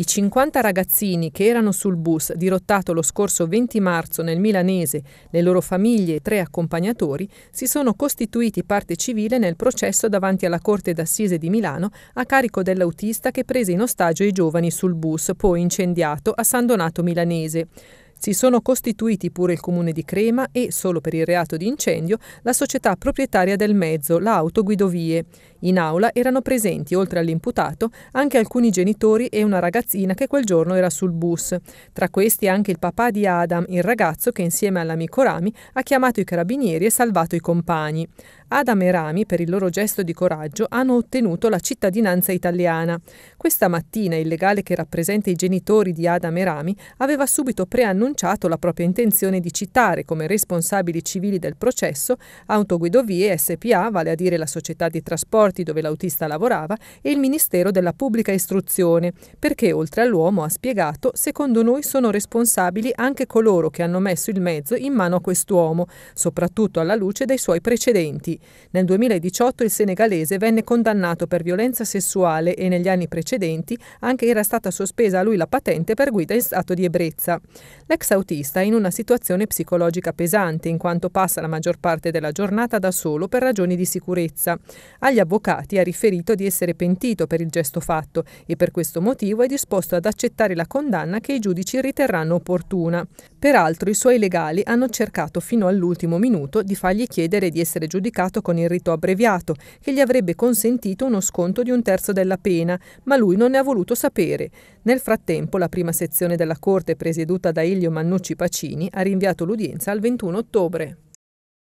I 50 ragazzini che erano sul bus dirottato lo scorso 20 marzo nel Milanese, le loro famiglie e tre accompagnatori, si sono costituiti parte civile nel processo davanti alla Corte d'Assise di Milano a carico dell'autista che prese in ostaggio i giovani sul bus, poi incendiato a San Donato Milanese. Si sono costituiti pure il comune di Crema e, solo per il reato di incendio, la società proprietaria del mezzo, la Autoguidovie. In aula erano presenti, oltre all'imputato, anche alcuni genitori e una ragazzina che quel giorno era sul bus. Tra questi anche il papà di Adam, il ragazzo che insieme all'amico Rami ha chiamato i carabinieri e salvato i compagni. Adam e Rami, per il loro gesto di coraggio, hanno ottenuto la cittadinanza italiana. Questa mattina il legale che rappresenta i genitori di Adam e Rami aveva subito preannunciato la propria intenzione di citare come responsabili civili del processo Autoguidovie SPA, vale a dire la società di trasporti dove l'autista lavorava, e il Ministero della Pubblica Istruzione, perché oltre all'uomo, ha spiegato, secondo noi sono responsabili anche coloro che hanno messo il mezzo in mano a quest'uomo, soprattutto alla luce dei suoi precedenti. Nel 2018 il senegalese venne condannato per violenza sessuale e negli anni precedenti anche era stata sospesa a lui la patente per guida in stato di ebbrezza. L'ex autista è in una situazione psicologica pesante in quanto passa la maggior parte della giornata da solo per ragioni di sicurezza. Agli avvocati ha riferito di essere pentito per il gesto fatto e per questo motivo è disposto ad accettare la condanna che i giudici riterranno opportuna. Peraltro i suoi legali hanno cercato fino all'ultimo minuto di fargli chiedere di essere giudicato pagato con il rito abbreviato, che gli avrebbe consentito uno sconto di un terzo della pena, ma lui non ne ha voluto sapere. Nel frattempo la prima sezione della Corte, presieduta da Ilio Mannucci Pacini, ha rinviato l'udienza al 21 ottobre.